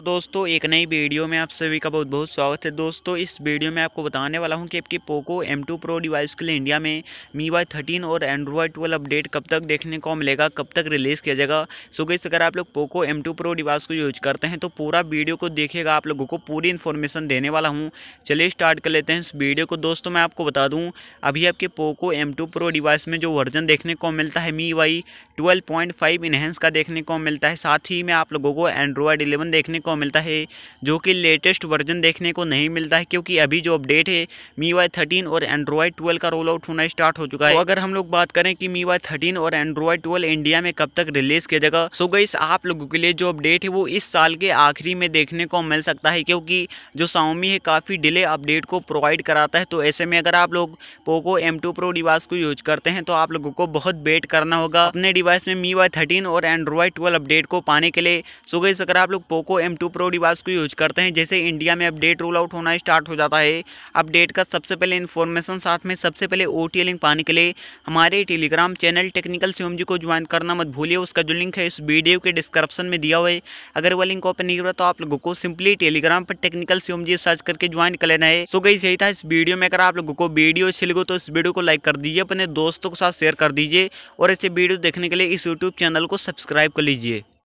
तो दोस्तों एक नई वीडियो में आप सभी का बहुत बहुत स्वागत है दोस्तों इस वीडियो में आपको बताने वाला हूं कि आपकी पोको M2 प्रो डिवाइस के लिए इंडिया में मी वाई थर्टीन और एंड्रॉयड ट्वेल्व अपडेट कब तक देखने को मिलेगा कब तक रिलीज़ किया जाएगा सो गई अगर आप लोग पोको M2 प्रो डिवाइस को यूज करते हैं तो पूरा वीडियो को देखेगा आप लोगों को पूरी इन्फॉर्मेशन देने वाला हूँ चलिए स्टार्ट कर लेते हैं इस वीडियो को दोस्तों मैं आपको बता दूँ अभी आपके पोको एम प्रो डिवाइस में जो वर्जन देखने को मिलता है MIUI twelve point five enhance का देखने को मिलता है साथ ही में आप लोगों को एंड्रॉयड एलेवन देखने को मिलता है जो कि लेटेस्ट वर्जन देखने को नहीं मिलता है क्योंकि अभी जो अपडेट है मी वाई थर्टीन और एंड्रॉयड ट्वेल्व का रोल आउट होना स्टार्ट हो चुका है तो अगर हम लोग बात करें कि मी वाई थर्टीन और एंड्रॉयड ट्वेल्व इंडिया में कब तक रिलीज किया जाएगा सो गईस आप लोगों के लिए जो अपडेट है वो इस साल के आखिरी में देखने को मिल सकता है क्योंकि जो साउमी है काफ़ी डिले अपडेट को प्रोवाइड कराता है तो ऐसे में अगर आप लोग Poco M two pro device को यूज करते हैं तो आप लोगों को बहुत वेट करना होगा अपने डिवाइस डिवाइस में मी वाई थर्टीन और एंड्रॉयड ट्वेल्व अपडेट को पाने के लिए सो गई अगर आप लोग Poco M two pro device को यूज करते हैं जैसे इंडिया में अपडेट रोल आउट होना स्टार्ट हो जाता है अपडेट का सबसे पहले इन्फॉर्मेशन साथ में सबसे पहले ओ लिंक पाने के लिए हमारे Telegram channel technical C G को ज्वाइन करना मत भूलिए उसका जो लिंक है इस वीडियो के डिस्क्रिप्शन में दिया हुआ है अगर वो लिंक ओपन नहीं हुआ तो आप लोगों को सिंपली टेलीग्राम पर टेक्निकल सी जी सर्च करके ज्वाइन कर लेना है सो गई यही था इस वीडियो में अगर आप लोगों को वीडियो अच्छी लगी तो इस वीडियो को लाइक कर दीजिए अपने दोस्तों के साथ शेयर कर दीजिए और ऐसे वीडियो देखने के लिए पहले इस यूट्यूब चैनल को सब्सक्राइब कर लीजिए